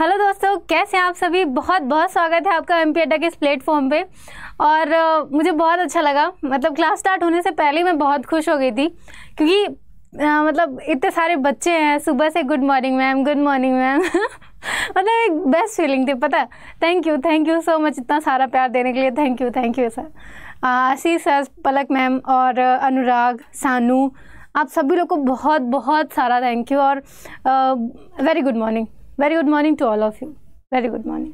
Hello दोस्तों कैसे हैं आप सभी बहुत बहुत स्वागत है आपका एम पी अड्डा के इस प्लेटफॉर्म पे और मुझे बहुत अच्छा लगा मतलब क्लास स्टार्ट होने से पहले मैं बहुत खुश हो गई थी क्योंकि आ, मतलब इतने सारे बच्चे हैं सुबह से good morning ma'am good morning ma'am मतलब एक बेस्ट फीलिंग थी पता thank you thank you so much इतना सारा प्यार देने के लिए thank you thank you sir Ashish sir Palak ma'am और अनुराग सानू आप सभी लोग को बहुत बहुत सारा थैंक यू और very good morning very good morning to all of you very good morning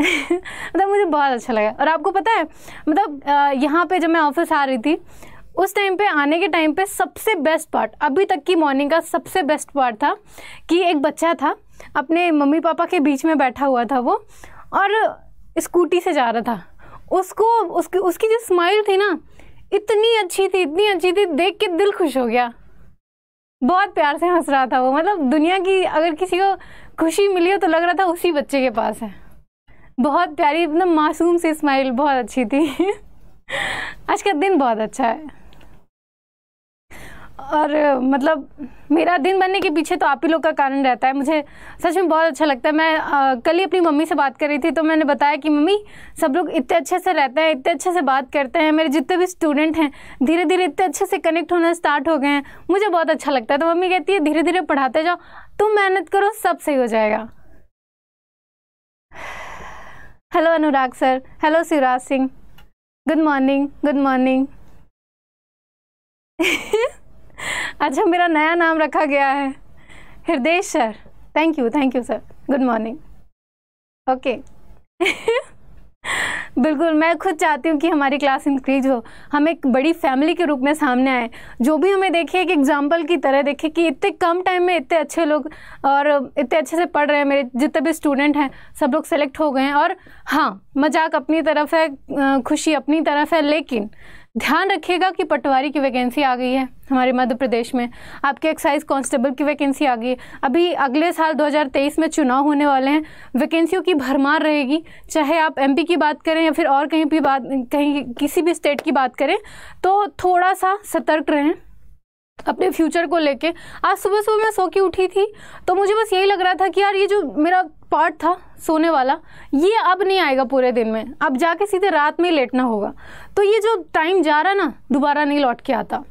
मतलब मुझे बहुत अच्छा लगा और आपको पता है मतलब यहाँ पे जब मैं ऑफिस आ रही थी उस टाइम पे आने के टाइम पे सबसे बेस्ट पार्ट अभी तक की मॉर्निंग का सबसे बेस्ट पार्ट था कि एक बच्चा था अपने मम्मी पापा के बीच में बैठा हुआ था वो और स्कूटी से जा रहा था उसको उसकी उसकी जो स्माइल थी ना इतनी अच्छी थी इतनी अच्छी थी देख के दिल खुश हो गया बहुत प्यार से हंस रहा था वो मतलब दुनिया की अगर किसी को खुशी मिली हो तो लग रहा था उसी बच्चे के पास है बहुत प्यारी एकदम मासूम सी स्माइल बहुत अच्छी थी आज का दिन बहुत अच्छा है और मतलब मेरा दिन बनने के पीछे तो आप ही लोग का कारण रहता है मुझे सच में बहुत अच्छा लगता है मैं आ, कल ही अपनी मम्मी से बात कर रही थी तो मैंने बताया कि मम्मी सब लोग इतने अच्छे से रहते हैं इतने अच्छे से बात करते हैं मेरे जितने भी स्टूडेंट हैं धीरे धीरे इतने अच्छे से कनेक्ट होना स्टार्ट हो गए हैं मुझे बहुत अच्छा लगता है तो मम्मी कहती है धीरे धीरे पढ़ाते जाओ तुम मेहनत करो सब सही हो जाएगा hello Anurag sir hello Shivraj Singh good morning good morning अच्छा मेरा नया नाम रखा गया है Hriday sir thank you thank you sir good morning okay बिल्कुल मैं खुद चाहती हूँ कि हमारी क्लास इंक्रीज हो हम एक बड़ी फैमिली के रूप में सामने आए जो भी हमें देखे एक एग्जाम्पल की तरह देखे कि इतने कम टाइम में इतने अच्छे लोग और इतने अच्छे से पढ़ रहे हैं मेरे जितने भी स्टूडेंट हैं सब लोग सेलेक्ट हो गए हैं और हाँ मजाक अपनी तरफ है खुशी अपनी तरफ है लेकिन ध्यान रखिएगा कि पटवारी की वैकेंसी आ गई है हमारे मध्य प्रदेश में आपके एक्साइज कांस्टेबल की वैकेंसी आ गई है अभी अगले साल 2023 में चुनाव होने वाले हैं वैकेंसियों की भरमार रहेगी चाहे आप एमपी की बात करें या फिर और कहीं भी बात कहीं किसी भी स्टेट की बात करें तो थोड़ा सा सतर्क रहें अपने फ्यूचर को लेके आज सुबह सुबह मैं सो के उठी थी तो मुझे बस यही लग रहा था कि यार ये जो मेरा पार्ट था सोने वाला ये अब नहीं आएगा पूरे दिन में अब जाके सीधे रात में ही लेटना होगा तो ये जो टाइम जा रहा ना दोबारा नहीं लौट के आता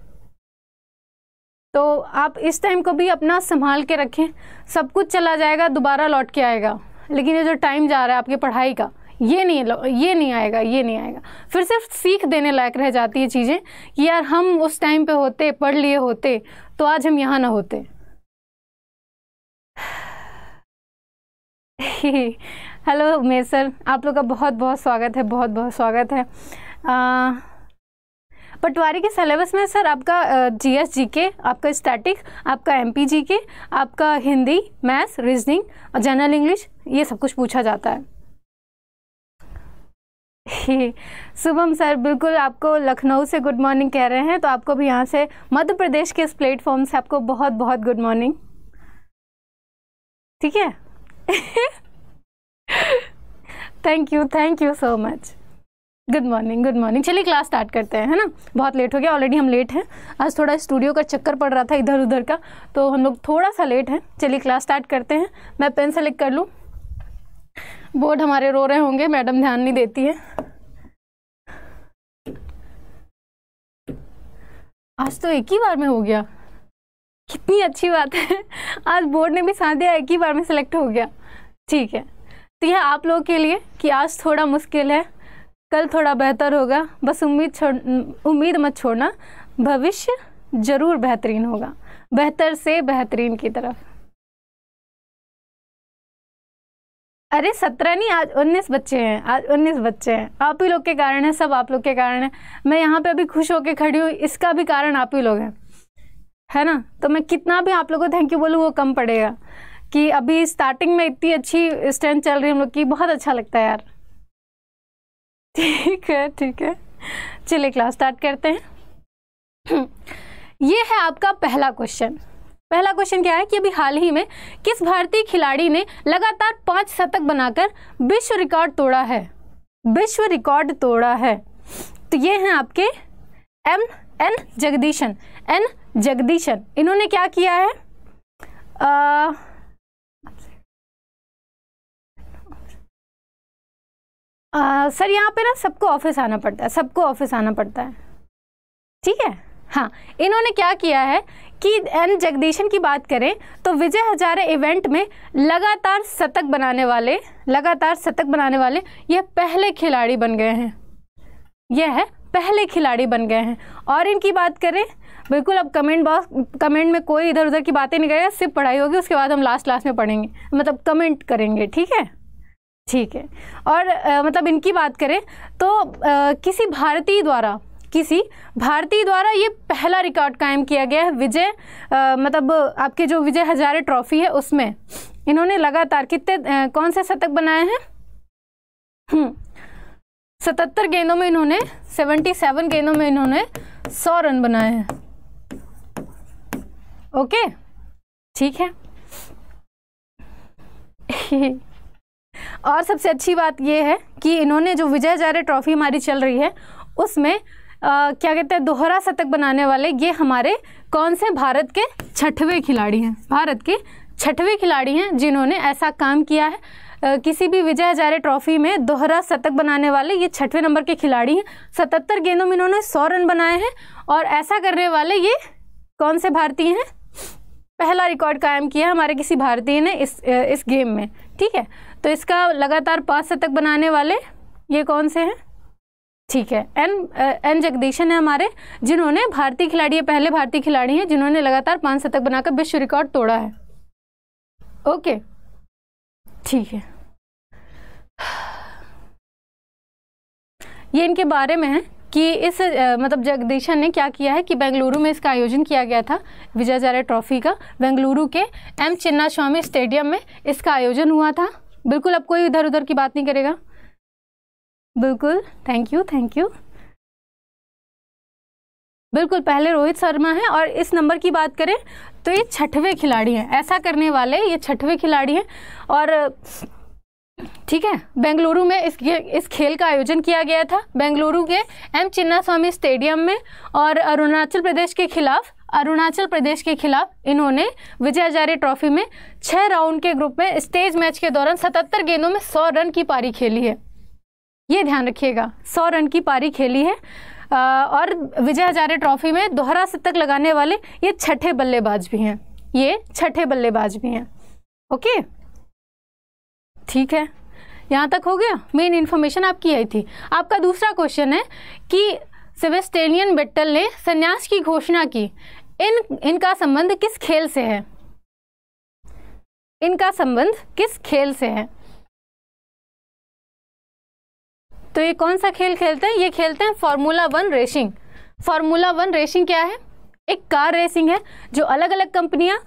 तो आप इस टाइम को भी अपना संभाल के रखें सब कुछ चला जाएगा दोबारा लौट के आएगा लेकिन ये जो टाइम जा रहा है आपकी पढ़ाई का ये नहीं ये नहीं आएगा ये नहीं आएगा फिर सिर्फ सीख देने लायक रह जाती है चीज़ें कि यार हम उस टाइम पे होते पढ़ लिए होते तो आज हम यहाँ ना होते हेलो मेर सर आप लोग का बहुत बहुत स्वागत है बहुत बहुत स्वागत है पटवारी के सिलेबस में सर आपका जी एस जी के आपका स्टैटिक आपका एम पी जी के आपका हिंदी मैथ्स रीजनिंग और जनरल इंग्लिश ये सब कुछ पूछा जाता है शुभम सर बिल्कुल आपको लखनऊ से गुड मॉर्निंग कह रहे हैं तो आपको भी यहाँ से मध्य प्रदेश के इस प्लेटफॉर्म से आपको बहुत बहुत गुड मॉर्निंग ठीक है thank you thank you so much good morning good morning चलिए क्लास स्टार्ट करते हैं है ना बहुत लेट हो गया ऑलरेडी हम लेट हैं आज थोड़ा स्टूडियो का चक्कर पड़ रहा था इधर उधर का तो हम लोग थोड़ा सा लेट हैं चलिए क्लास स्टार्ट करते हैं मैं पेन सेलेक्ट कर लूँ बोर्ड हमारे रो रहे होंगे मैडम ध्यान नहीं देती है आज तो एक ही बार में हो गया कितनी अच्छी बात है आज बोर्ड ने भी साथ दिया एक ही बार में सेलेक्ट हो गया ठीक है तो यह आप लोगों के लिए कि आज थोड़ा मुश्किल है कल थोड़ा बेहतर होगा बस उम्मीद छोड़ उम्मीद मत छोड़ना भविष्य ज़रूर बेहतरीन होगा बेहतर से बेहतरीन की तरफ अरे सत्रह नहीं आज उन्नीस बच्चे हैं आज उन्नीस बच्चे हैं आप ही लोग के कारण है सब आप लोग के कारण है मैं यहाँ पे अभी खुश होके खड़ी हूँ इसका भी कारण आप ही लोग हैं है ना तो मैं कितना भी आप लोगों को थैंक यू बोलूँ वो कम पड़ेगा कि अभी स्टार्टिंग में इतनी अच्छी स्ट्रेंथ चल रही है हम लोग की बहुत अच्छा लगता है यार ठीक है ठीक है चलिए क्लास स्टार्ट करते हैं ये है आपका पहला क्वेश्चन पहला क्वेश्चन क्या है कि अभी हाल ही में किस भारतीय खिलाड़ी ने लगातार पांच शतक बनाकर विश्व रिकॉर्ड तोड़ा है विश्व रिकॉर्ड तोड़ा है तो ये हैं आपके M N Jagadeesan N Jagadeesan इन्होंने क्या किया है आ, आ, सर यहाँ पे ना सबको ऑफिस आना पड़ता है सबको ऑफिस आना पड़ता है ठीक है हाँ इन्होंने क्या किया है कि एन जगदीशन की बात करें तो विजय हजारे इवेंट में लगातार शतक बनाने वाले लगातार शतक बनाने वाले यह पहले खिलाड़ी बन गए हैं यह है पहले खिलाड़ी बन गए हैं और इनकी बात करें बिल्कुल अब कमेंट बॉक्स कमेंट में कोई इधर उधर की बातें नहीं करेगा सिर्फ पढ़ाई होगी उसके बाद हम लास्ट लास्ट में पढ़ेंगे मतलब कमेंट करेंगे ठीक है ठीक है और आ, मतलब इनकी बात करें तो आ, किसी भारतीय द्वारा किसी भारतीय द्वारा ये पहला रिकॉर्ड कायम किया गया है विजय मतलब आपके जो विजय हजारे ट्रॉफी है उसमें इन्होंने लगातार कितने कौन से शतक बनाए हैं हम्म, सतहत्तर गेंदों में इन्होंने सेवेंटी सेवन गेंदों में इन्होंने सौ रन बनाए हैं ओके ठीक है और सबसे अच्छी बात यह है कि इन्होंने जो विजय जारे ट्रॉफी हमारी चल रही है उसमें आ, क्या कहते हैं दोहरा शतक बनाने वाले ये हमारे कौन से भारत के छठवें खिलाड़ी हैं भारत के छठवें खिलाड़ी हैं जिन्होंने ऐसा काम किया है किसी भी विजय हजारे ट्रॉफी में दोहरा शतक बनाने वाले ये छठवें नंबर के खिलाड़ी हैं सतहत्तर गेंदों में इन्होंने सौ रन बनाए हैं और ऐसा करने वाले ये कौन से भारतीय हैं पहला रिकॉर्ड कायम किया हमारे किसी भारतीय ने इस इस गेम में ठीक है तो इसका लगातार पाँच शतक बनाने वाले ये कौन से हैं ठीक है एन एन जगदीशन है हमारे जिन्होंने भारतीय खिलाड़ी पहले भारतीय खिलाड़ी हैं जिन्होंने लगातार पाँच शतक बनाकर विश्व रिकॉर्ड तोड़ा है ओके ठीक है ये इनके बारे में है कि इस मतलब जगदीशन ने क्या किया है कि बेंगलुरु में इसका आयोजन किया गया था विजय जारे ट्रॉफी का बेंगलुरु के एम चिन्ना स्वामी स्टेडियम में इसका आयोजन हुआ था बिल्कुल अब कोई इधर उधर की बात नहीं करेगा बिल्कुल थैंक यू थैंक यू बिल्कुल पहले रोहित शर्मा है और इस नंबर की बात करें तो ये छठवें खिलाड़ी हैं ऐसा करने वाले ये छठवें खिलाड़ी हैं और ठीक है बेंगलुरु में इस इस खेल का आयोजन किया गया था बेंगलुरु के एम चिन्ना स्वामी स्टेडियम में और अरुणाचल प्रदेश के खिलाफ अरुणाचल प्रदेश के खिलाफ इन्होंने विजय हजारे ट्रॉफी में छः राउंड के ग्रुप में स्टेज मैच के दौरान 77 गेंदों में 100 रन की पारी खेली है ये ध्यान रखिएगा 100 रन की पारी खेली है और विजय हजारे ट्रॉफी में दोहरा शतक लगाने वाले ये छठे बल्लेबाज भी हैं ये छठे बल्लेबाज भी हैं ओके ठीक है यहाँ तक हो गया मेन इन्फॉर्मेशन आपकी आई थी आपका दूसरा क्वेश्चन है कि सेबेस्टेलियन बेट्टल ने संन्यास की घोषणा की इन इनका संबंध किस खेल से है इनका संबंध किस खेल से है तो ये कौन सा खेल खेलते हैं ये खेलते हैं formula one racing formula one racing क्या है एक कार रेसिंग है जो अलग अलग कंपनियां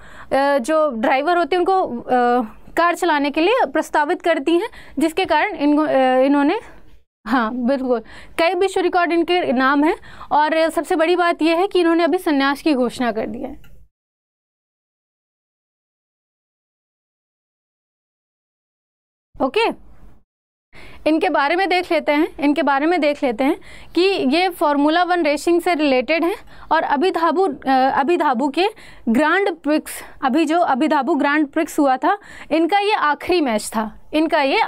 जो ड्राइवर होते हैं उनको कार चलाने के लिए प्रस्तावित करती हैं जिसके कारण इन इन्होंने हाँ बिल्कुल कई विश्व रिकॉर्ड इनके नाम हैं और सबसे बड़ी बात यह है कि इन्होंने अभी संन्यास की घोषणा कर दी है ओके okay? इनके बारे में देख लेते हैं इनके बारे में देख लेते हैं कि ये फार्मूला वन रेसिंग से रिलेटेड हैं और अभी धाबू अभी धाबू के ग्रांड प्रिक्स अभी जो अभी धाबू ग्रांड प्रिक्स हुआ था इनका ये आखिरी मैच था इनका ये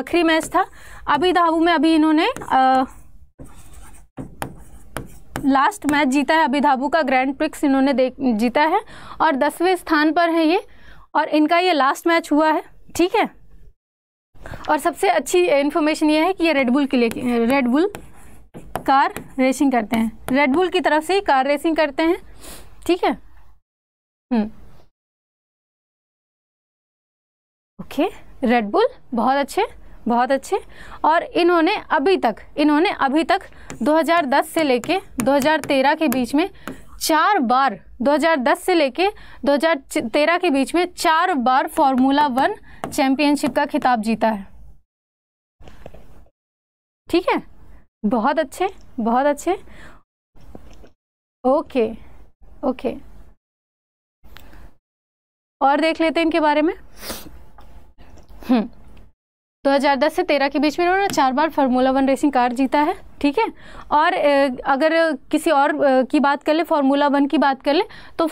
आखिरी मैच था अभी धाबू में अभी इन्होंने आ, लास्ट मैच जीता है अभी धाबू का ग्रैंड प्रिक्स इन्होंने देख जीता है और दसवें स्थान पर है ये और इनका ये लास्ट मैच हुआ है ठीक है और सबसे अच्छी इन्फॉर्मेशन ये है कि ये रेडबुल के लिए रेडबुल कार रेसिंग करते हैं रेडबुल की तरफ से ही कार रेसिंग करते हैं ठीक है हम्म। ओके रेडबुल बहुत अच्छे बहुत अच्छे और इन्होंने अभी तक इन्होंने अभी तक 2010 से लेके 2013 के बीच में चार बार 2010 से लेके 2013 के बीच में चार बार फॉर्मूला वन चैंपियनशिप का खिताब जीता है ठीक है बहुत अच्छे बहुत अच्छे ओके ओके और देख लेते हैं इनके बारे में हम्म 2010 से 13 के बीच में इन्होंने चार बार फार्मूला वन रेसिंग कार जीता है ठीक है और अगर किसी और की बात कर ले फार्मूला वन की बात कर ले तो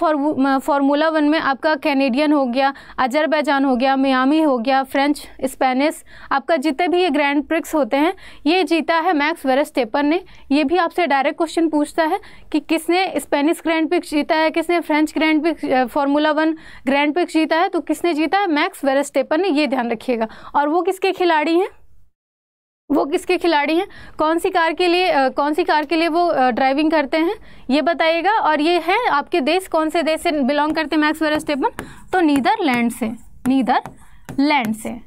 फार्मूला वन में आपका कैनेडियन हो गया अजरबैजान हो गया मियामी हो गया फ्रेंच स्पेनिश आपका जितने भी ये ग्रैंड प्रिक्स होते हैं ये जीता है मैक्स वेरस्टेपर ने ये भी आपसे डायरेक्ट क्वेश्चन पूछता है कि किसने स्पेनिश ग्रैंड प्रिक्स जीता है किसने French grand prix formula one grand prix जीता है तो किसने जीता है मैक्स वेरस्टेपर ने ये ध्यान रखिएगा और वो किसके खिलाड़ी हैं वो किसके खिलाड़ी हैं कौन सी कार के लिए आ, कौन सी कार के लिए वो आ, ड्राइविंग करते हैं ये बताइएगा और ये है आपके देश कौन से देश से बिलोंग करते हैं मैक्स वेरा स्टेपन तो नीदरलैंड से नीदरलैंड से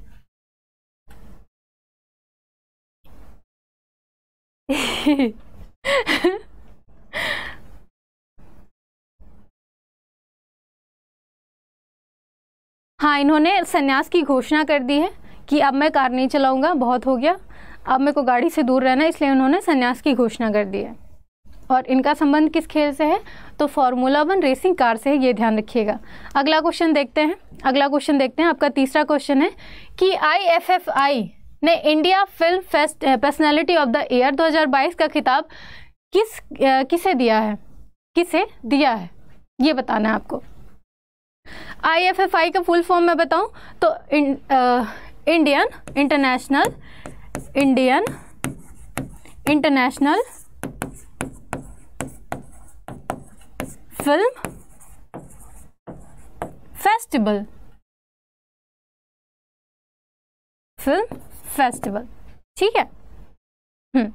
हाँ इन्होंने संन्यास की घोषणा कर दी है कि अब मैं कार नहीं चलाऊंगा बहुत हो गया अब मेरे को गाड़ी से दूर रहना इसलिए उन्होंने संन्यास की घोषणा कर दी है और इनका संबंध किस खेल से है तो फार्मूला वन रेसिंग कार से ये ध्यान रखिएगा अगला क्वेश्चन देखते हैं अगला क्वेश्चन देखते हैं आपका तीसरा क्वेश्चन है कि आई ने India film fest personality of the year 2022 का खिताब किस किसे दिया है किसे दिया है ये बताना है आपको आई का फुल फॉर्म मैं बताऊं तो Indian international Indian international film festival film festival ठीक है हम्म।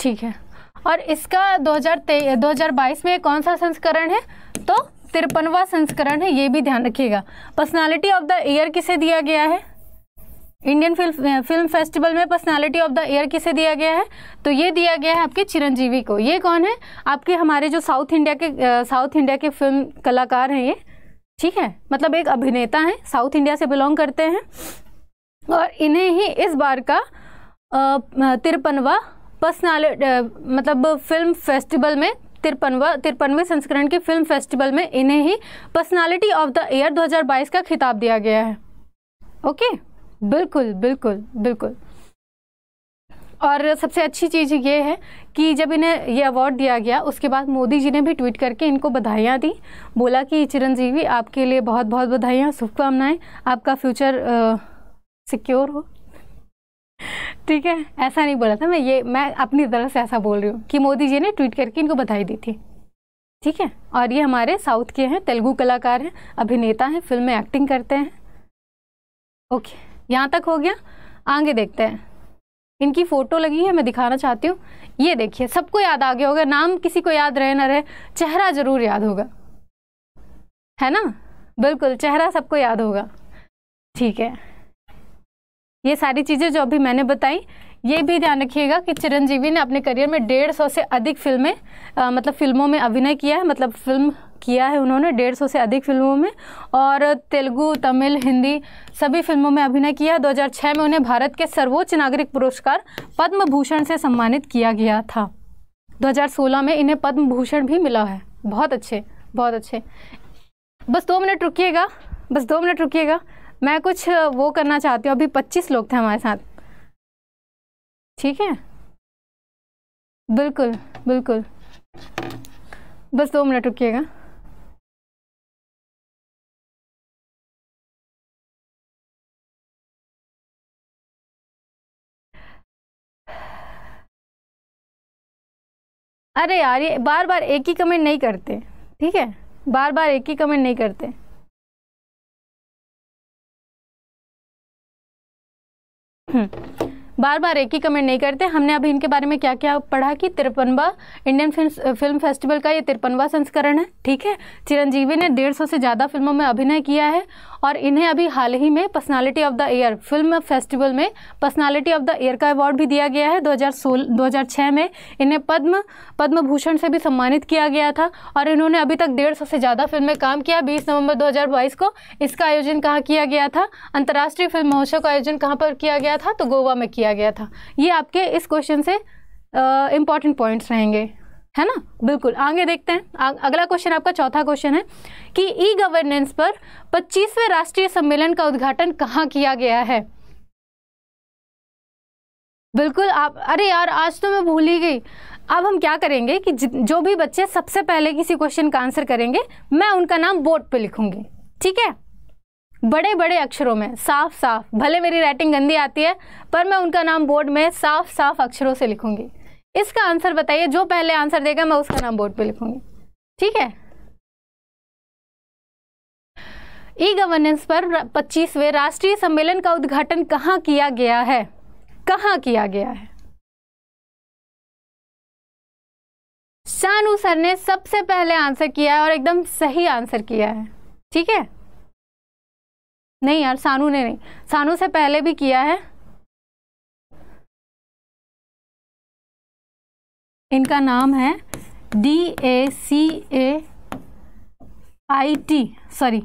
ठीक है और इसका 2023 2022 में कौन सा संस्करण है तो तिरपनवा संस्करण है ये भी ध्यान रखिएगा पर्सनालिटी ऑफ द ईयर किसे दिया गया है इंडियन फिल्म फिल्म फेस्टिवल में पर्सनालिटी ऑफ द ईयर किसे दिया गया है तो ये दिया गया है आपके चिरंजीवी को ये कौन है आपके हमारे जो साउथ इंडिया के साउथ इंडिया के फिल्म कलाकार हैं ये ठीक है मतलब एक अभिनेता हैं साउथ इंडिया से बिलोंग करते हैं और इन्हें ही इस बार का तिरपनवा पर्सनालिटी मतलब फिल्म फेस्टिवल में तिरपनवा तिरपनवे संस्करण के फिल्म फेस्टिवल में इन्हें ही पर्सनालिटी ऑफ द ईयर 2022 का खिताब दिया गया है ओके बिल्कुल बिल्कुल बिल्कुल और सबसे अच्छी चीज़ ये है कि जब इन्हें ये अवार्ड दिया गया उसके बाद मोदी जी ने भी ट्वीट करके इनको बधाइयाँ दी बोला कि चिरंजीवी आपके लिए बहुत बहुत बधाइयाँ शुभकामनाएँ आपका फ्यूचर सिक्योर हो ठीक है ऐसा नहीं बोला था मैं ये मैं अपनी तरफ से ऐसा बोल रही हूँ कि मोदी जी ने ट्वीट करके इनको बधाई दी थी ठीक है और ये हमारे साउथ के हैं तेलुगु कलाकार हैं अभिनेता हैं फिल्म में एक्टिंग करते हैं ओके यहाँ तक हो गया आगे देखते हैं इनकी फ़ोटो लगी है मैं दिखाना चाहती हूँ ये देखिए सबको याद आ गया होगा नाम किसी को याद रहे ना रहे चेहरा ज़रूर याद होगा है ना बिल्कुल चेहरा सबको याद होगा ठीक है ये सारी चीज़ें जो अभी मैंने बताई ये भी ध्यान रखिएगा कि चिरंजीवी ने अपने करियर में डेढ़ सौ से अधिक फिल्में आ, मतलब फिल्मों में अभिनय किया है मतलब फिल्म किया है उन्होंने डेढ़ सौ से अधिक फिल्मों में और तेलुगु तमिल हिंदी सभी फिल्मों में अभिनय किया 2006 में उन्हें भारत के सर्वोच्च नागरिक पुरस्कार पद्म भूषण से सम्मानित किया गया था दो में इन्हें पद्म भूषण भी मिला है बहुत अच्छे बहुत अच्छे बस दो मिनट रुकीगा बस दो मिनट रुकीगा मैं कुछ वो करना चाहती हूँ अभी पच्चीस लोग थे हमारे साथ ठीक है बिल्कुल बिल्कुल बस दो मिनट रुकिएगा अरे यार ये बार बार एक ही कमेंट नहीं करते ठीक है बार बार एक ही कमेंट नहीं करते 嗯。बार बार एक ही कमेंट नहीं करते हमने अभी इनके बारे में क्या क्या पढ़ा कि तिरपनवा इंडियन फिल्म फेस्टिवल का ये तिरपनवा संस्करण है ठीक है चिरंजीवी ने डेढ़ सौ से ज़्यादा फिल्मों में अभिनय किया है और इन्हें अभी हाल ही में personality of the year film festival में पर्सनालिटी ऑफ द ईयर का अवार्ड भी दिया गया है हज़ार 2006 में इन्हें पद्म पद्म भूषण से भी सम्मानित किया गया था और इन्होंने अभी तक डेढ़ सौ से ज़्यादा फिल्म में काम किया बीस नवंबर 2022 को इसका आयोजन कहाँ किया गया था अंतर्राष्ट्रीय फिल्म महोत्सव का आयोजन कहाँ पर किया गया था तो गोवा में किया दिया गया था ये आपके इस क्वेश्चन से इम्पॉर्टेंट पॉइंट्स रहेंगे है ना बिल्कुल आगे देखते हैं आ, अगला क्वेश्चन आपका चौथा क्वेश्चन है कि ई गवर्नेंस पर 25वें राष्ट्रीय सम्मेलन का उद्घाटन कहाँ किया गया है बिल्कुल आप अरे यार आज तो मैं भूल ही गई अब हम क्या करेंगे कि जो भी बच्चे सबसे पहले किसी क्वेश्चन का आंसर करेंगे मैं उनका नाम बोर्ड पे लिखूंगी ठीक है बड़े बड़े अक्षरों में साफ साफ भले मेरी राइटिंग गंदी आती है पर मैं उनका नाम बोर्ड में साफ साफ अक्षरों से लिखूंगी इसका आंसर बताइए जो पहले आंसर देगा मैं उसका नाम बोर्ड पे लिखूंगी ठीक है ई गवर्नेंस पर 25वें राष्ट्रीय सम्मेलन का उद्घाटन कहाँ किया गया है कहाँ किया गया है शानू सर ने सबसे पहले आंसर किया है और एकदम सही आंसर किया है ठीक है नहीं यार सानू ने नहीं सानू से पहले भी किया है इनका नाम है D A C A I T sorry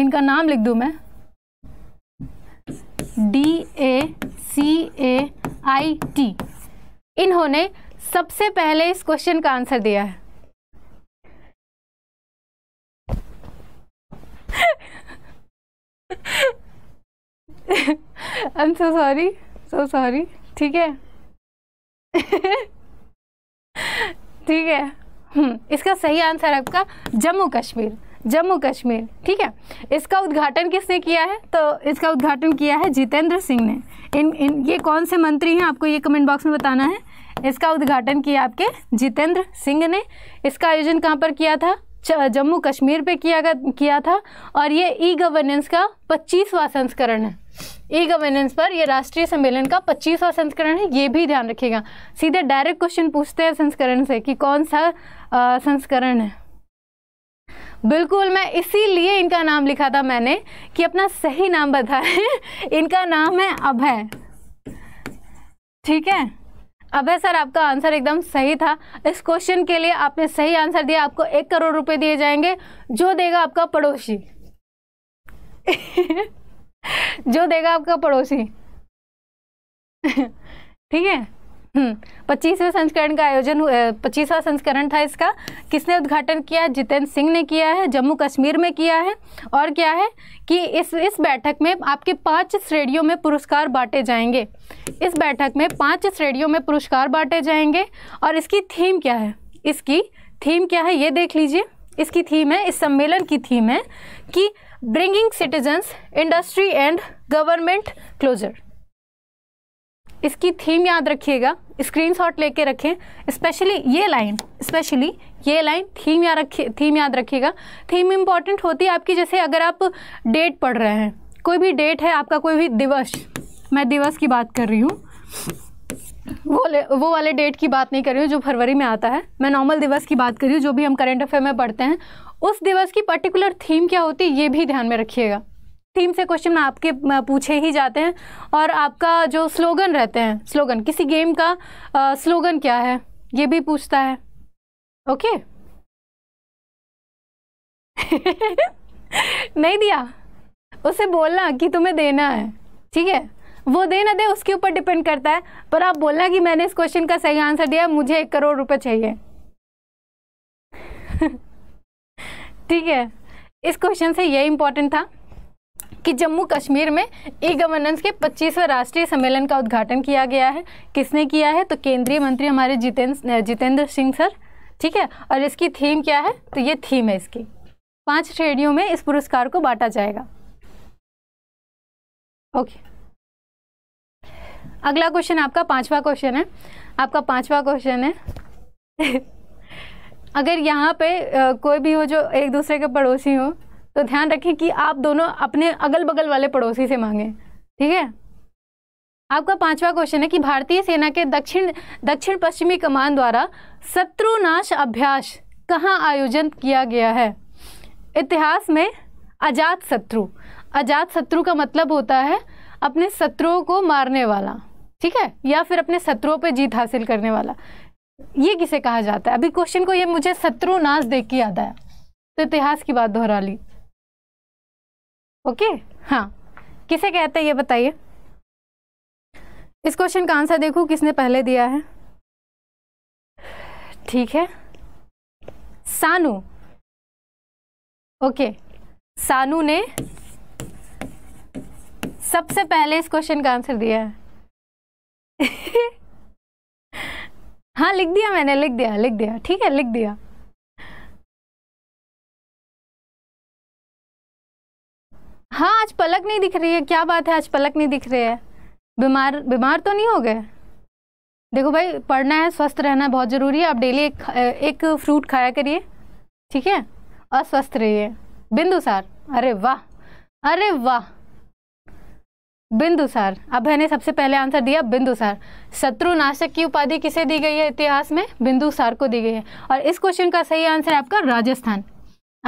इनका नाम लिख दूं मैं D A C A I T इन्होंने सबसे पहले इस क्वेश्चन का आंसर दिया है I am so sorry so sorry ठीक है ठीक है हम्म, इसका सही आंसर आपका जम्मू कश्मीर जम्मू कश्मीर ठीक है इसका उद्घाटन किसने किया है तो इसका उद्घाटन किया है जितेंद्र सिंह ने इन इन ये कौन से मंत्री हैं आपको ये कमेंट बॉक्स में बताना है इसका उद्घाटन किया आपके जितेंद्र सिंह ने इसका आयोजन कहाँ पर किया था जम्मू कश्मीर पे किया किया था और ये ई गवर्नेंस का पच्चीसवा संस्करण है ई गवर्नेंस पर यह राष्ट्रीय सम्मेलन का पच्चीसवा संस्करण है ये भी ध्यान रखिएगा सीधे डायरेक्ट क्वेश्चन पूछते हैं संस्करण से कि कौन सा संस्करण है बिल्कुल मैं इसीलिए इनका नाम लिखा था मैंने कि अपना सही नाम बताए इनका नाम है अभय ठीक है अभय सर आपका आंसर एकदम सही था इस क्वेश्चन के लिए आपने सही आंसर दिया आपको एक करोड़ रुपए दिए जाएंगे जो देगा आपका पड़ोसी जो देगा आपका पड़ोसी ठीक है हम्म, पच्चीसवें संस्करण का आयोजन पच्चीसवा संस्करण था इसका किसने उद्घाटन किया जितेंद्र सिंह ने किया है जम्मू कश्मीर में किया है और क्या है कि इस इस बैठक में आपके पांच श्रेणियों में पुरस्कार बांटे जाएंगे इस बैठक में पांच श्रेणियों में पुरस्कार बांटे जाएंगे और इसकी थीम क्या है इसकी थीम क्या है ये देख लीजिए इसकी थीम है इस सम्मेलन की थीम है कि bringing citizens industry and government closer इसकी थीम याद रखिएगा स्क्रीनशॉट लेके रखें स्पेशली ये लाइन स्पेशली ये लाइन थीम याद रखिए थीम याद रखिएगा थीम इम्पॉर्टेंट होती है आपकी जैसे अगर आप डेट पढ़ रहे हैं कोई भी डेट है आपका कोई भी दिवस मैं दिवस की बात कर रही हूँ वो ले, वो वाले डेट की बात नहीं कर रही हूँ जो फरवरी में आता है मैं नॉर्मल दिवस की बात कर रही हूँ जो भी हम करेंट अफेयर में पढ़ते हैं उस दिवस की पर्टिकुलर थीम क्या होती है ये भी ध्यान में रखिएगा थीम से क्वेश्चन आपके पूछे ही जाते हैं और आपका जो स्लोगन रहते हैं स्लोगन किसी गेम का आ, स्लोगन क्या है ये भी पूछता है ओके नहीं दिया उसे बोलना कि तुम्हें देना है ठीक है वो दे ना दे उसके ऊपर डिपेंड करता है पर आप बोलना कि मैंने इस क्वेश्चन का सही आंसर दिया मुझे एक करोड़ रुपए चाहिए ठीक है इस क्वेश्चन से ये इंपॉर्टेंट था कि जम्मू कश्मीर में ई गवर्नेंस के 25वें राष्ट्रीय सम्मेलन का उद्घाटन किया गया है किसने किया है तो केंद्रीय मंत्री हमारे जितेंद्र जितेंद्र सिंह सर ठीक है और इसकी थीम क्या है तो ये थीम है इसकी पांच श्रेणियों में इस पुरस्कार को बांटा जाएगा ओके अगला क्वेश्चन आपका पांचवा क्वेश्चन है आपका पांचवा क्वेश्चन है अगर यहाँ पे कोई भी हो जो एक दूसरे के पड़ोसी हो तो ध्यान रखें कि आप दोनों अपने अगल बगल वाले पड़ोसी से मांगें ठीक है आपका पांचवा क्वेश्चन है कि भारतीय सेना के दक्षिण दक्षिण पश्चिमी कमान द्वारा शत्रुनाश अभ्यास कहाँ आयोजन किया गया है इतिहास में अजात शत्रु अजात शत्रु का मतलब होता है अपने शत्रुओं को मारने वाला ठीक है या फिर अपने शत्रुओं पर जीत हासिल करने वाला ये किसे कहा जाता है अभी क्वेश्चन को ये मुझे शत्रुनाश देख के याद आया तो इतिहास की बात दोहरा ली ओके हाँ किसे कहते हैं ये बताइए इस क्वेश्चन का आंसर देखो किसने पहले दिया है ठीक है सानू ओके सानू ने सबसे पहले इस क्वेश्चन का आंसर दिया है हाँ लिख दिया मैंने लिख दिया लिख दिया ठीक है लिख दिया हाँ आज पलक नहीं दिख रही है क्या बात है आज पलक नहीं दिख रही है बीमार बीमार तो नहीं हो गए देखो भाई पढ़ना है स्वस्थ रहना बहुत ज़रूरी है आप डेली एक एक फ्रूट खाया करिए ठीक है और स्वस्थ रहिए सार अरे वाह अरे वाह बिंदुसार अब मैंने सबसे पहले आंसर दिया बिंदुसार शत्रु नाशक की उपाधि किसे दी गई है इतिहास में बिंदुसार को दी गई है और इस क्वेश्चन का सही आंसर है आपका राजस्थान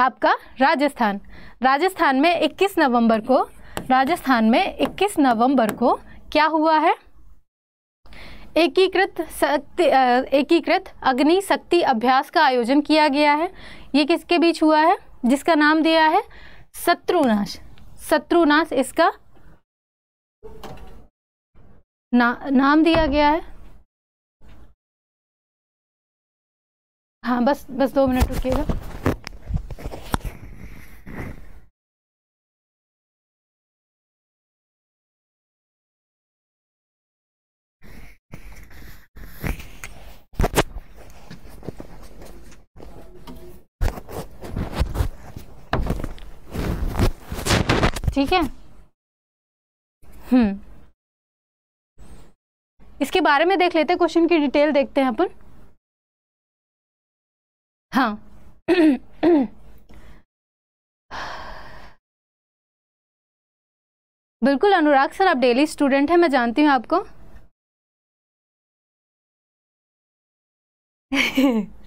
आपका राजस्थान राजस्थान में 21 नवंबर को राजस्थान में 21 नवंबर को क्या हुआ है एकीकृत शक्ति एकीकृत अग्नि शक्ति अभ्यास का आयोजन किया गया है ये किसके बीच हुआ है जिसका नाम दिया है शत्रुनाश शत्रुनाश इसका ना, नाम दिया गया है हाँ बस बस दो मिनट रुकिएगा ठीक है हम्म इसके बारे में देख लेते क्वेश्चन की डिटेल देखते हैं अपन हाँ बिल्कुल अनुराग सर आप डेली स्टूडेंट हैं मैं जानती हूँ आपको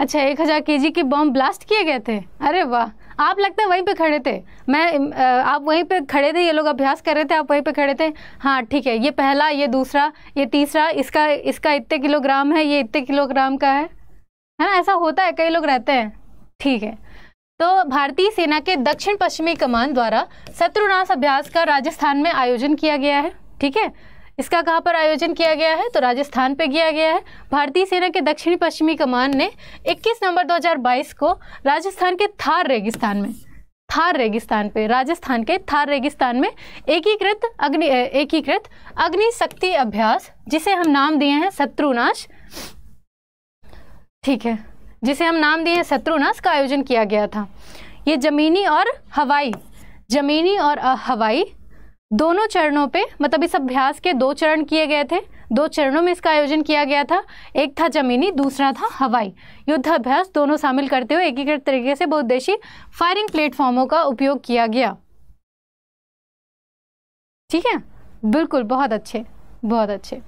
अच्छा एक हज़ार के के बॉम्ब ब्लास्ट किए गए थे अरे वाह आप लगता है वहीं पे खड़े थे मैं आप वहीं पे खड़े थे ये लोग अभ्यास कर रहे थे आप वहीं पे खड़े थे हाँ ठीक है ये पहला ये दूसरा ये तीसरा इसका इसका इतने किलोग्राम है ये इतने किलोग्राम का है है ना ऐसा होता है कई लोग रहते हैं ठीक है तो भारतीय सेना के दक्षिण पश्चिमी कमान द्वारा शत्रुनाश अभ्यास का राजस्थान में आयोजन किया गया है ठीक है इसका कहाँ पर आयोजन किया गया है तो राजस्थान पर किया गया है भारतीय सेना के दक्षिणी पश्चिमी कमान ने 21 नवंबर 2022 को राजस्थान के थार रेगिस्तान में थार रेगिस्तान पे राजस्थान के थार रेगिस्तान में एकीकृत अग्नि एकीकृत अग्नि शक्ति अभ्यास जिसे हम नाम दिए हैं शत्रुनाश ठीक है जिसे हम नाम दिए हैं शत्रुनाश का आयोजन किया गया था ये जमीनी और हवाई जमीनी और हवाई दोनों चरणों पे मतलब इस अभ्यास के दो चरण किए गए थे दो चरणों में इसका आयोजन किया गया था एक था जमीनी दूसरा था हवाई युद्धाभ्यास दोनों शामिल करते हुए एकीकृत एक तरीके से बहुद्देशी फायरिंग प्लेटफॉर्मों का उपयोग किया गया ठीक है बिल्कुल बहुत अच्छे बहुत अच्छे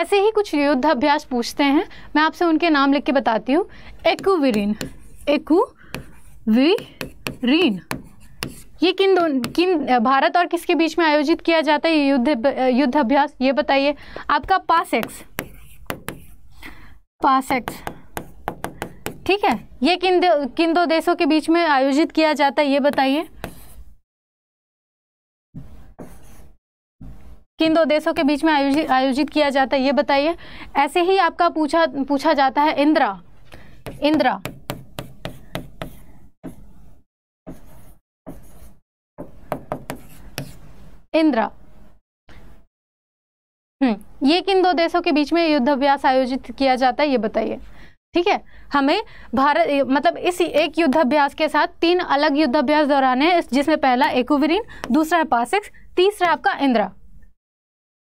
ऐसे ही कुछ युद्धाभ्यास पूछते हैं मैं आपसे उनके नाम लिख के बताती हूँ एकुविरीन एकुविरीन ये किन दो किन भारत और किसके बीच में आयोजित किया जाता है युद्ध युद्ध अभ्यास ये बताइए आपका पास एक्स पास एक्स ठीक है ये किन दो किन दो देशों के बीच में आयोजित किया जाता है ये बताइए किन दो देशों के बीच में आयोजित आयोजित किया जाता है ये बताइए ऐसे ही आपका पूछा पूछा जाता है इंदिरा इंदिरा इंदिरा हम्म ये किन दो देशों के बीच में युद्धाभ्यास आयोजित किया जाता है ये बताइए ठीक है हमें भारत मतलब इस एक युद्धाभ्यास के साथ तीन अलग युद्धाभ्यास दौरान है जिसमें पहला एकुवरीन दूसरा है पासिक्स तीसरा आपका इंदिरा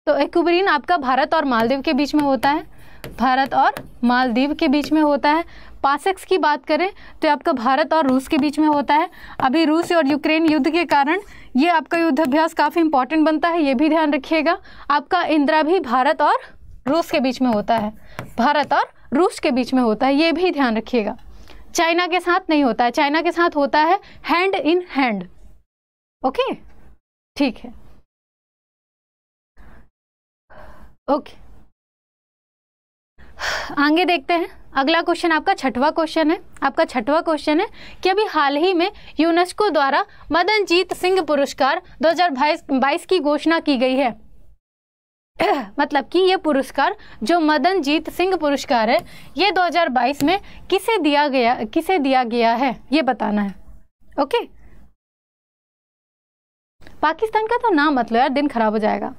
तो एकुबरीन आपका भारत और मालदीव के बीच में होता है भारत और मालदीव के बीच में होता है पासेक्स की बात करें तो आपका भारत और रूस के बीच में होता है अभी रूस और यूक्रेन युद्ध के कारण ये आपका युद्धाभ्यास काफ़ी इंपॉर्टेंट बनता है ये भी ध्यान रखिएगा आपका इंदिरा भी भारत और रूस के बीच में होता है भारत और रूस के बीच में होता है ये भी ध्यान रखिएगा चाइना के साथ नहीं होता है चाइना के साथ होता है हैंड इन हैंड ओके ठीक है ओके आगे देखते हैं अगला क्वेश्चन आपका छठवा क्वेश्चन है आपका छठवा क्वेश्चन है कि अभी हाल ही में यूनेस्को द्वारा मदनजीत सिंह पुरस्कार 2022 की घोषणा की गई है मतलब कि ये पुरस्कार जो मदनजीत सिंह पुरस्कार है ये 2022 में किसे दिया गया किसे दिया गया है ये बताना है ओके पाकिस्तान का तो नाम मतलब यार दिन खराब हो जाएगा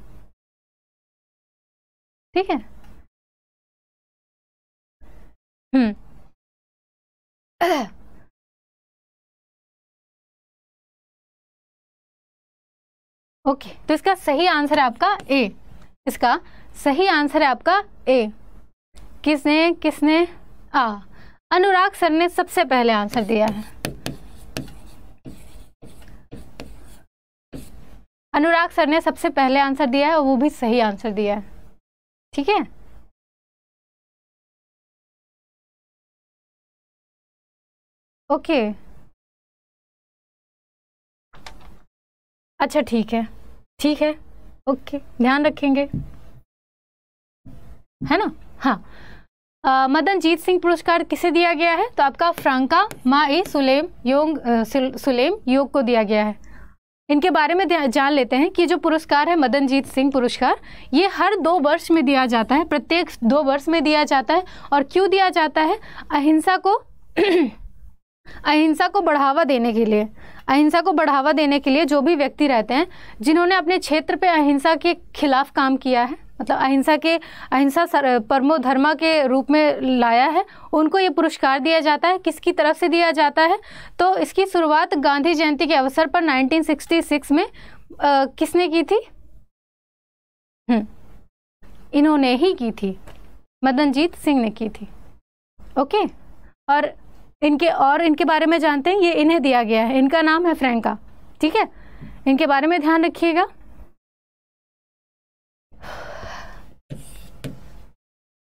ठीक है हम्म। ओके तो इसका सही आंसर है आपका ए इसका सही आंसर है आपका ए किसने किसने आ अनुराग सर ने सबसे पहले आंसर दिया है अनुराग सर ने सबसे पहले आंसर दिया है और वो भी सही आंसर दिया है ठीक है ओके अच्छा ठीक है ठीक है ओके ध्यान रखेंगे है ना हाँ आ, मदन जीत सिंह पुरस्कार किसे दिया गया है तो आपका फ्रांका मा ए सुलेम योंग सुलेम योग को दिया गया है इनके बारे में जान लेते हैं कि जो पुरस्कार है मदनजीत सिंह पुरस्कार ये हर दो वर्ष में दिया जाता है प्रत्येक दो वर्ष में दिया जाता है और क्यों दिया जाता है अहिंसा को अहिंसा को बढ़ावा देने के लिए अहिंसा को बढ़ावा देने के लिए जो भी व्यक्ति रहते हैं जिन्होंने अपने क्षेत्र पे अहिंसा के खिलाफ काम किया है मतलब अहिंसा के अहिंसा परमो धर्मा के रूप में लाया है उनको ये पुरस्कार दिया जाता है किसकी तरफ से दिया जाता है तो इसकी शुरुआत गांधी जयंती के अवसर पर 1966 में आ, किसने की थी हम्म, इन्होंने ही की थी मदनजीत सिंह ने की थी ओके और इनके और इनके बारे में जानते हैं ये इन्हें दिया गया है इनका नाम है फ्रेंका ठीक है इनके बारे में ध्यान रखिएगा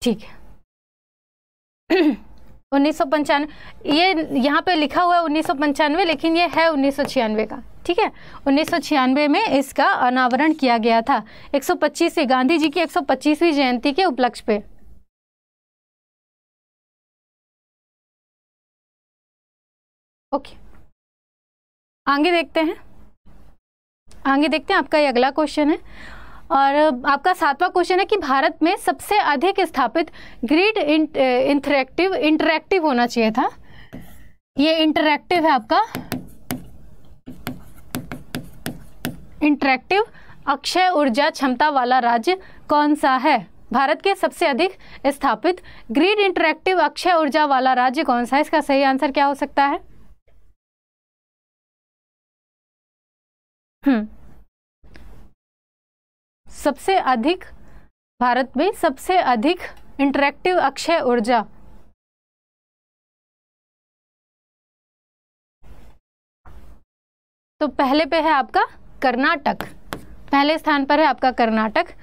ठीक है उन्नीस सौ पंचानवे ये यहाँ पे लिखा हुआ है उन्नीस सौ पंचानवे लेकिन ये है उन्नीस सौ छियानवे का ठीक है उन्नीस सौ छियानवे में इसका अनावरण किया गया था 125 पच्चीस गांधी जी की 125वीं जयंती के उपलक्ष्य पे ओके आगे देखते हैं आगे देखते हैं आपका ये अगला क्वेश्चन है और आपका सातवां क्वेश्चन है कि भारत में सबसे अधिक स्थापित ग्रिड इंटरेक्टिव इंटरेक्टिव होना चाहिए था ये इंटरेक्टिव है आपका इंटरेक्टिव अक्षय ऊर्जा क्षमता वाला राज्य कौन सा है भारत के सबसे अधिक स्थापित ग्रीड इंटरेक्टिव अक्षय ऊर्जा वाला राज्य कौन सा है इसका सही आंसर क्या हो सकता है हम्म। सबसे अधिक भारत में सबसे अधिक इंटरेक्टिव अक्षय ऊर्जा तो पहले पे है आपका कर्नाटक पहले स्थान पर है आपका कर्नाटक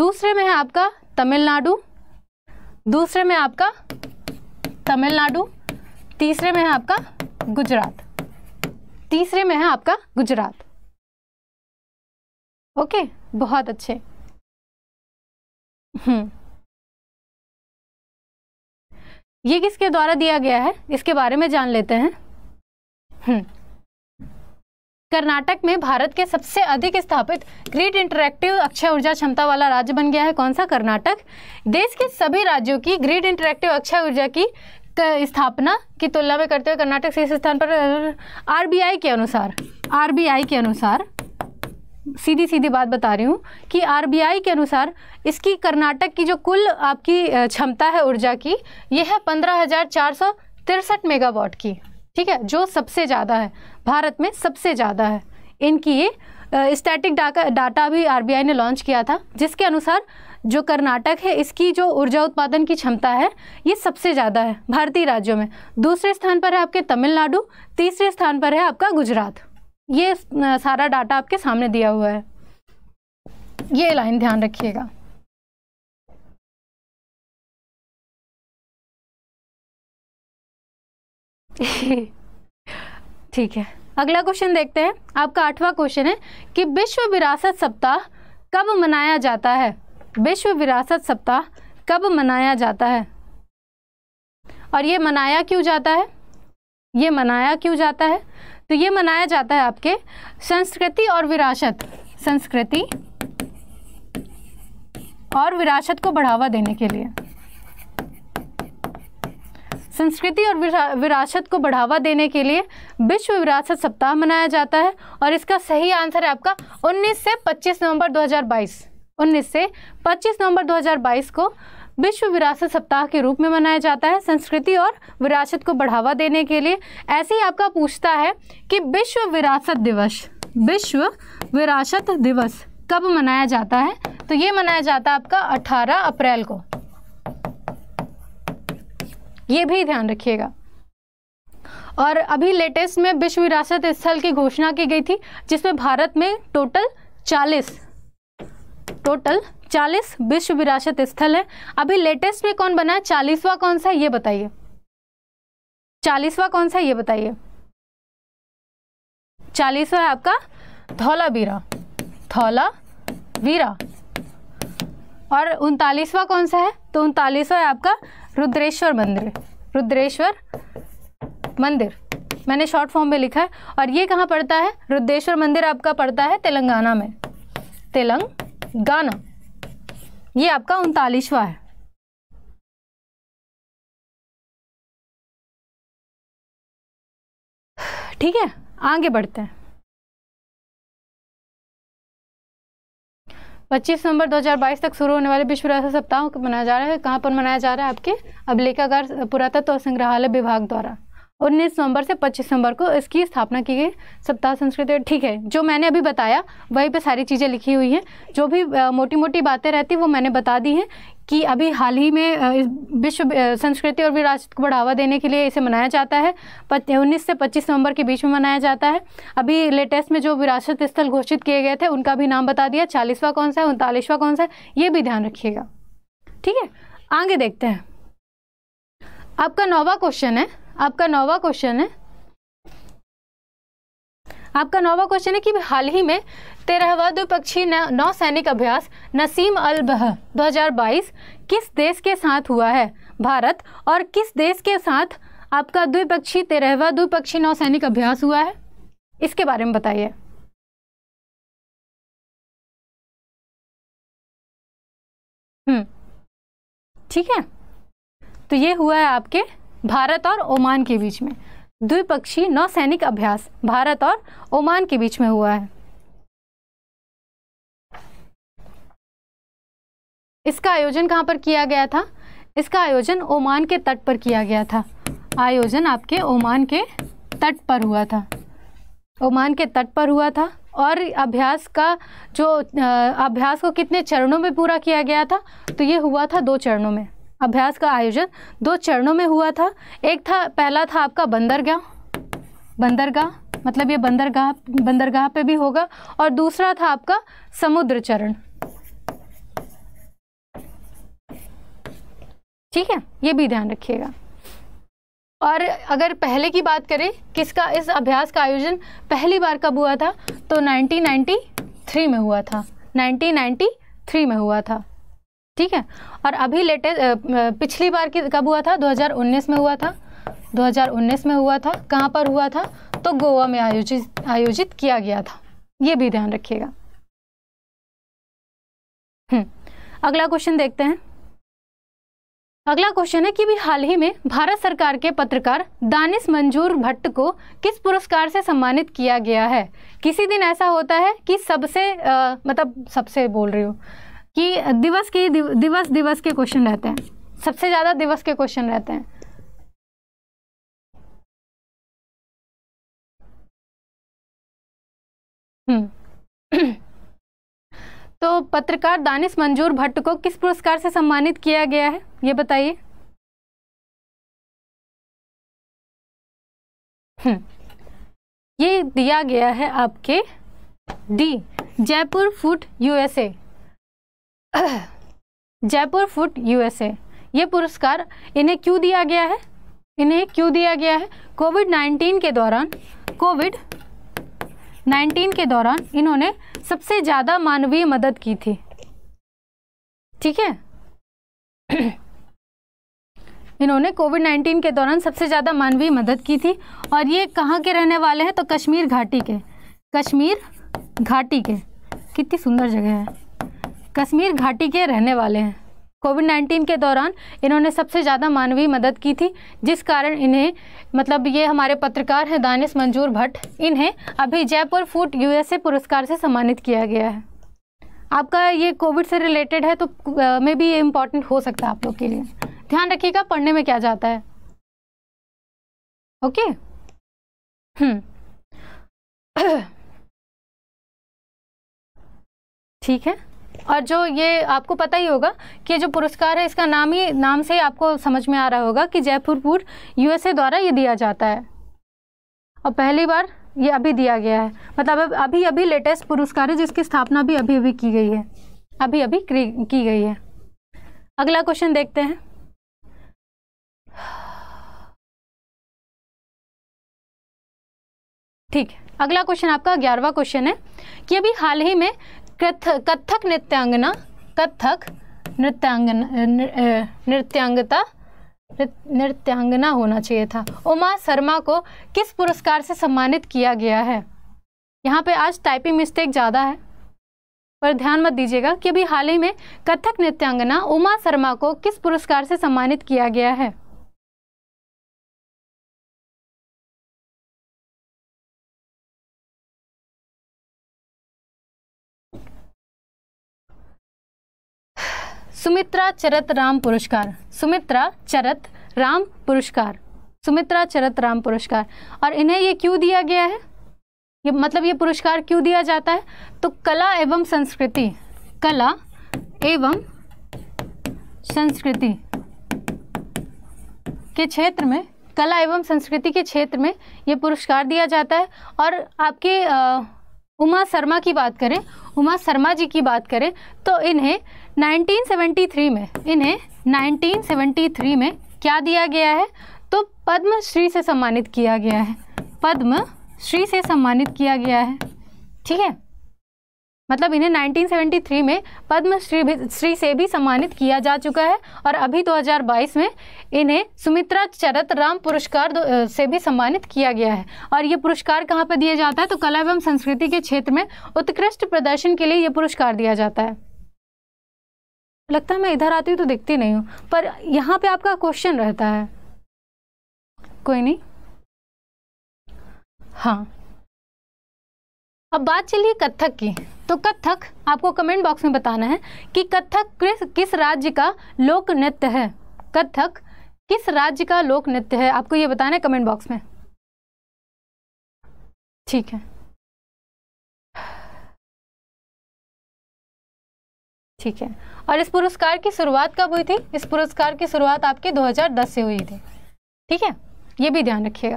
दूसरे में है आपका तमिलनाडु दूसरे में आपका तमिलनाडु तीसरे में है आपका गुजरात तीसरे में है आपका गुजरात ओके बहुत अच्छे हम्म ये किसके द्वारा दिया गया है इसके बारे में जान लेते हैं कर्नाटक में भारत के सबसे अधिक स्थापित ग्रीड इंटरैक्टिव अक्षय ऊर्जा क्षमता वाला राज्य बन गया है कौन सा कर्नाटक देश के सभी राज्यों की ग्रीड इंटरैक्टिव अक्षय ऊर्जा की स्थापना की तुलना में करते हुए कर्नाटक शीर्ष स्थान पर आरबीआई के अनुसार आरबीआई के अनुसार सीधी सीधी बात बता रही हूँ कि आरबीआई के अनुसार इसकी कर्नाटक की जो कुल आपकी क्षमता है ऊर्जा की यह है पंद्रह हज़ार चार सौ तिरसठ मेगावाट की ठीक है जो सबसे ज़्यादा है भारत में सबसे ज़्यादा है इनकी ये स्टैटिक डाटा डाटा भी आरबीआई ने लॉन्च किया था जिसके अनुसार जो कर्नाटक है इसकी जो ऊर्जा उत्पादन की क्षमता है ये सबसे ज़्यादा है भारतीय राज्यों में दूसरे स्थान पर है आपके तमिलनाडु तीसरे स्थान पर है आपका गुजरात ये सारा डाटा आपके सामने दिया हुआ है ये लाइन ध्यान रखिएगा ठीक है अगला क्वेश्चन देखते हैं आपका आठवां क्वेश्चन है कि विश्व विरासत सप्ताह कब मनाया जाता है विश्व विरासत सप्ताह कब मनाया जाता है और ये मनाया क्यों जाता है ये मनाया क्यों जाता है तो ये मनाया जाता है आपके संस्कृति और विरासत संस्कृति और विरासत को बढ़ावा देने के लिए संस्कृति और विरासत को बढ़ावा देने के लिए विश्व विरासत सप्ताह मनाया जाता है और इसका सही आंसर है आपका 19 से 25 नवंबर 2022 19 से 25 नवंबर 2022 को विश्व विरासत सप्ताह के रूप में मनाया जाता है संस्कृति और विरासत को बढ़ावा देने के लिए ऐसे ही आपका पूछता है कि विश्व विरासत दिवस विश्व विरासत दिवस कब मनाया जाता है तो ये मनाया जाता है आपका 18 अप्रैल को ये भी ध्यान रखिएगा और अभी लेटेस्ट में विश्व विरासत स्थल की घोषणा की गई थी जिसमें भारत में टोटल टोटल 40 विश्व विरासत स्थल है अभी लेटेस्ट में कौन बना है चालीसवा कौन सा ये बताइए चालीसवा कौन सा ये बताइए चालीसवा आपका धौलावीरा धौला वीरा और उनतालीसवा कौन सा है तो उनतालीसवा है आपका रुद्रेश्वर मंदिर रुद्रेश्वर मंदिर मैंने शॉर्ट फॉर्म में लिखा है और ये कहाँ पड़ता है रुद्रेश्वर मंदिर आपका पड़ता है तेलंगाना में तेलंग गाना ये आपका उनतालीसवा है ठीक है आगे बढ़ते हैं 25 नवंबर 2022 तक शुरू होने वाले विश्व विरासत सप्ताह मनाया जा रहा है कहाँ पर मनाया जा रहा है आपके अभिलेखागार पुरातत्व तो संग्रहालय विभाग द्वारा उन्नीस नवंबर से पच्चीस नवंबर को इसकी स्थापना की गई सप्ताह संस्कृति ठीक है जो मैंने अभी बताया वहीं पे सारी चीज़ें लिखी हुई हैं जो भी आ, मोटी मोटी बातें रहती वो मैंने बता दी हैं कि अभी हाल ही में विश्व संस्कृति और विरासत को बढ़ावा देने के लिए इसे मनाया जाता है उन्नीस से पच्चीस नवंबर के बीच में मनाया जाता है अभी लेटेस्ट में जो विरासत स्थल घोषित किए गए थे उनका भी नाम बता दिया चालीसवा कौन सा है उनतालीसवा कौन सा है ये भी ध्यान रखिएगा ठीक है आगे देखते हैं आपका नौवा क्वेश्चन है आपका नौवा क्वेश्चन है आपका नौवा क्वेश्चन है कि हाल ही में तेरहवा द्विपक्षीय सैनिक अभ्यास नसीम अल बह 2022 किस देश के साथ हुआ है भारत और किस देश के साथ आपका द्विपक्षीय तेरहवा द्विपक्षीय सैनिक अभ्यास हुआ है इसके बारे में बताइए हम्म ठीक है तो ये हुआ है आपके भारत और ओमान के बीच में द्विपक्षीय नौसैनिक अभ्यास भारत और ओमान के बीच में हुआ है इसका आयोजन कहाँ पर किया गया था इसका आयोजन ओमान के तट पर किया गया था आयोजन आपके ओमान के तट पर हुआ था ओमान के तट पर हुआ था और अभ्यास का जो अभ्यास को कितने चरणों में पूरा किया गया था तो ये हुआ था दो चरणों में अभ्यास का आयोजन दो चरणों में हुआ था एक था पहला था आपका बंदरगाह बंदरगाह मतलब ये बंदरगाह बंदरगाह पे भी होगा और दूसरा था आपका समुद्र चरण ठीक है ये भी ध्यान रखिएगा और अगर पहले की बात करें किसका इस अभ्यास का आयोजन पहली बार कब हुआ था तो 1993 में हुआ था 1993 में हुआ था ठीक है और अभी लेटेस्ट पिछली बार की कब हुआ था 2019 में हुआ था 2019 में हुआ था कहाँ पर हुआ था तो गोवा में आयोजित आयोजित किया गया था ये भी ध्यान रखिएगा हम्म, अगला क्वेश्चन देखते हैं अगला क्वेश्चन है कि भी हाल ही में भारत सरकार के पत्रकार दानिश मंजूर भट्ट को किस पुरस्कार से सम्मानित किया गया है किसी दिन ऐसा होता है कि सबसे मतलब सबसे बोल रही हूँ कि दिवस के दिव, दिवस दिवस के क्वेश्चन रहते हैं सबसे ज़्यादा दिवस के क्वेश्चन रहते हैं हम्म। तो पत्रकार दानिश मंजूर भट्ट को किस पुरस्कार से सम्मानित किया गया है ये बताइए हम्म। ये दिया गया है आपके D Jaipur food USA Jaipur food USA ये पुरस्कार इन्हें क्यों दिया गया है इन्हें क्यों दिया गया है कोविड नाइन्टीन के दौरान कोविड नाइन्टीन के दौरान इन्होंने सबसे ज़्यादा मानवीय मदद की थी ठीक है इन्होंने कोविड नाइन्टीन के दौरान सबसे ज़्यादा मानवीय मदद की थी और ये कहाँ के रहने वाले हैं तो कश्मीर घाटी के कश्मीर घाटी के कितनी सुंदर जगह है कश्मीर घाटी के रहने वाले हैं कोविड 19 के दौरान इन्होंने सबसे ज़्यादा मानवीय मदद की थी जिस कारण इन्हें मतलब ये हमारे पत्रकार हैं दानिश मंजूर भट्ट इन्हें अभी जयपुर फूड यूएसए पुरस्कार से सम्मानित किया गया है आपका ये कोविड से रिलेटेड है तो में भी ये इम्पॉर्टेंट हो सकता है आप लोग के लिए ध्यान रखिएगा पढ़ने में क्या जाता है ओके हम्म। ठीक है और जो ये आपको पता ही होगा कि जो पुरस्कार है इसका नाम ही नाम से ही आपको समझ में आ रहा होगा कि जयपुरपुर यूएसए द्वारा ये दिया जाता है और पहली बार ये अभी दिया गया है मतलब अभी अभी लेटेस्ट पुरस्कार है जिसकी स्थापना भी अभी अभी की गई है अभी अभी की गई है अगला क्वेश्चन देखते हैं ठीक है अगला क्वेश्चन आपका ग्यारहवा क्वेश्चन है कि अभी हाल ही में कथ कथक नृत्यांगना कथक नृत्यांगना नृत्यांगता नृत्यांगना होना चाहिए था उमा शर्मा को किस पुरस्कार से सम्मानित किया गया है यहाँ पे आज टाइपिंग मिस्टेक ज़्यादा है पर ध्यान मत दीजिएगा कि अभी हाल ही में कथक नृत्यांगना उमा शर्मा को किस पुरस्कार से सम्मानित किया गया है सुमित्रा चरत राम पुरस्कार सुमित्रा चरत राम पुरस्कार सुमित्रा चरत राम पुरस्कार और इन्हें ये क्यों दिया गया है ये मतलब ये पुरस्कार क्यों दिया जाता है तो कला एवं संस्कृति कला एवं संस्कृति के क्षेत्र में कला एवं संस्कृति के क्षेत्र में ये पुरस्कार दिया जाता है और आपके आ, उमा शर्मा की बात करें उमा शर्मा जी की बात करें तो इन्हें 1973 में इन्हें 1973 में क्या दिया गया है तो पद्मश्री से सम्मानित किया गया है पद्म श्री से सम्मानित किया गया है ठीक है मतलब इन्हें 1973 में पद्मश्री श्री से भी सम्मानित किया जा चुका है और अभी 2022 में इन्हें सुमित्रा चरत राम पुरस्कार से भी सम्मानित किया गया है और ये पुरस्कार कहाँ पर दिया जाता है तो कला एवं संस्कृति के क्षेत्र में उत्कृष्ट प्रदर्शन के लिए ये पुरस्कार दिया जाता है लगता है मैं इधर आती हूँ तो दिखती नहीं हूँ पर यहाँ पे आपका क्वेश्चन रहता है कोई नहीं हाँ अब बात चलिए कथक की तो कथक आपको कमेंट बॉक्स में बताना है कि कथक किस किस राज्य का लोक नृत्य है कथक किस राज्य का लोक नृत्य है आपको ये बताना है कमेंट बॉक्स में ठीक है ठीक है और इस पुरस्कार की शुरुआत कब हुई थी इस पुरस्कार की शुरुआत आपकी 2010 से हुई थी ठीक है ये भी ध्यान रखिएगा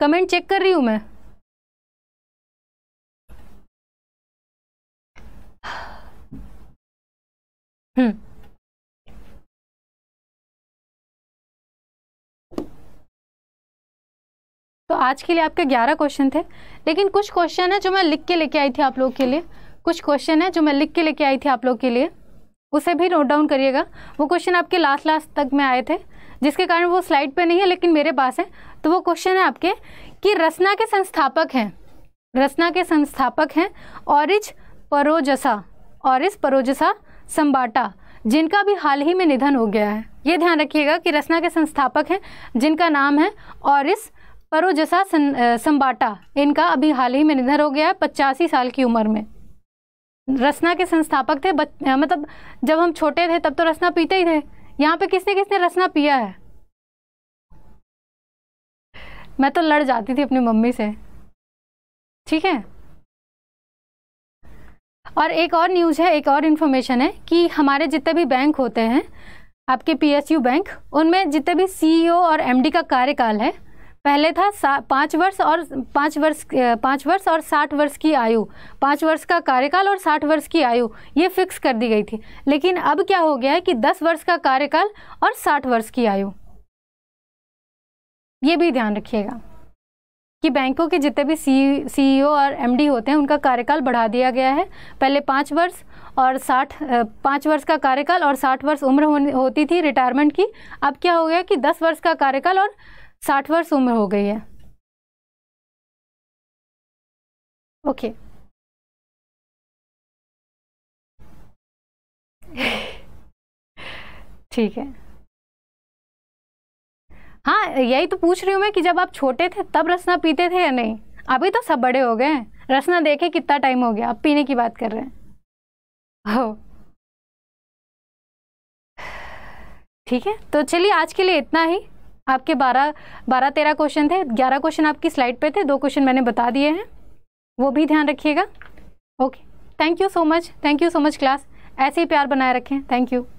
कमेंट चेक कर रही हूं मैं हम्म। तो आज के लिए आपके ग्यारह क्वेश्चन थे लेकिन कुछ क्वेश्चन है जो मैं लिख के लेके आई थी आप लोगों के लिए कुछ क्वेश्चन है जो मैं लिख के लेके आई थी आप लोग के लिए उसे भी नोट डाउन करिएगा वो क्वेश्चन आपके लास्ट लास्ट तक में आए थे जिसके कारण वो स्लाइड पे नहीं है लेकिन मेरे पास है तो वो क्वेश्चन है आपके कि रसना के संस्थापक हैं रसना के संस्थापक हैं औरिज परोजसा औरिज परोजसा संबाटा जिनका भी हाल ही में निधन हो गया है ये ध्यान रखिएगा कि रचना के संस्थापक हैं जिनका नाम है और इस परोजसा संबाटा इनका अभी हाल ही में निधन हो गया है पचासी साल की उम्र में रसना के संस्थापक थे बच, मतलब जब हम छोटे थे तब तो रसना पीते ही थे यहाँ पे किसने किसने रसना पिया है मैं तो लड़ जाती थी अपनी मम्मी से ठीक है और एक और न्यूज़ है एक और इन्फॉर्मेशन है कि हमारे जितने भी बैंक होते हैं आपके पीएसयू बैंक उनमें जितने भी सीईओ e और एमडी का कार्यकाल है पहले था पाँच वर्ष और पाँच वर्ष पाँच वर्ष और साठ वर्ष की आयु पाँच वर्ष का कार्यकाल और साठ वर्ष की आयु ये फिक्स कर दी गई थी लेकिन अब क्या हो गया है कि दस वर्ष का कार्यकाल और साठ वर्ष की आयु ये भी ध्यान रखिएगा कि बैंकों के जितने भी सी सीईओ e और एमडी होते हैं उनका कार्यकाल बढ़ा दिया गया है पहले पाँच वर्ष और साठ पाँच वर्ष का कार्यकाल और साठ वर्ष उम्र हो, होती थी रिटायरमेंट की अब क्या हो गया कि दस वर्ष का कार्यकाल और साठ वर्ष उम्र हो गई है ओके ठीक है हाँ यही तो पूछ रही हूँ मैं कि जब आप छोटे थे तब रसना पीते थे या नहीं अभी तो सब बड़े हो गए हैं रसना देखे कितना टाइम हो गया आप पीने की बात कर रहे हैं हो ठीक है तो चलिए आज के लिए इतना ही आपके बारह बारह तेरह क्वेश्चन थे ग्यारह क्वेश्चन आपकी स्लाइड पे थे दो क्वेश्चन मैंने बता दिए हैं वो भी ध्यान रखिएगा okay thank you so much thank you so much class ऐसे ही प्यार बनाए रखें थैंक यू